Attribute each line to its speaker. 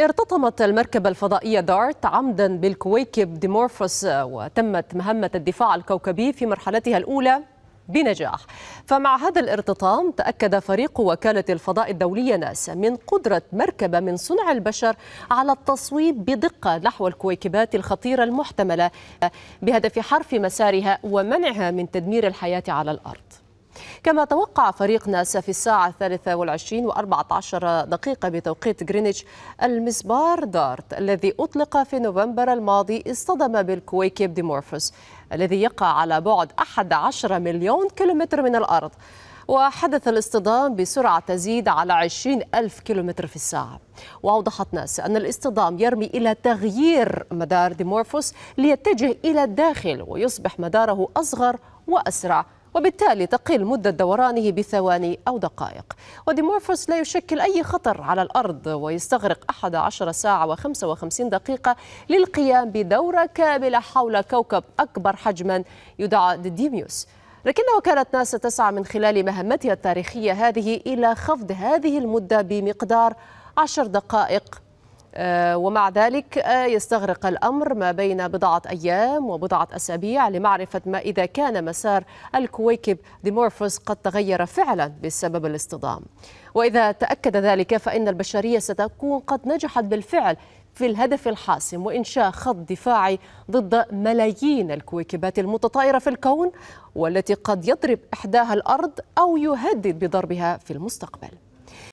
Speaker 1: ارتطمت المركبة الفضائية دارت عمدا بالكويكب ديمورفوس وتمت مهمة الدفاع الكوكبي في مرحلتها الأولى بنجاح فمع هذا الارتطام تأكد فريق وكالة الفضاء الدولية ناسا من قدرة مركبة من صنع البشر على التصويب بدقة نحو الكويكبات الخطيرة المحتملة بهدف حرف مسارها ومنعها من تدمير الحياة على الأرض كما توقع فريق ناسا في الساعة الثالثة والعشرين وأربعة عشر دقيقة بتوقيت غرينتش المسبار دارت الذي أطلق في نوفمبر الماضي اصطدم بالكويكب ديمورفوس الذي يقع على بعد 11 مليون كيلومتر من الأرض وحدث الاصطدام بسرعة تزيد على 20 ألف كيلومتر في الساعة وأوضحت ناسا أن الاصطدام يرمي إلى تغيير مدار ديمورفوس ليتجه إلى الداخل ويصبح مداره أصغر وأسرع وبالتالي تقل مدة دورانه بثواني أو دقائق وديمورفوس لا يشكل أي خطر على الأرض ويستغرق 11 ساعة و55 دقيقة للقيام بدورة كاملة حول كوكب أكبر حجما يدعى ديديميوس لكنه كانت ناسا تسعى من خلال مهمتها التاريخية هذه إلى خفض هذه المدة بمقدار 10 دقائق آه، ومع ذلك آه، يستغرق الأمر ما بين بضعة أيام وبضعة أسابيع لمعرفة ما إذا كان مسار الكويكب ديمورفوس قد تغير فعلا بسبب الاصطدام وإذا تأكد ذلك فإن البشرية ستكون قد نجحت بالفعل في الهدف الحاسم وإنشاء خط دفاعي ضد ملايين الكويكبات المتطايرة في الكون والتي قد يضرب إحداها الأرض أو يهدد بضربها في المستقبل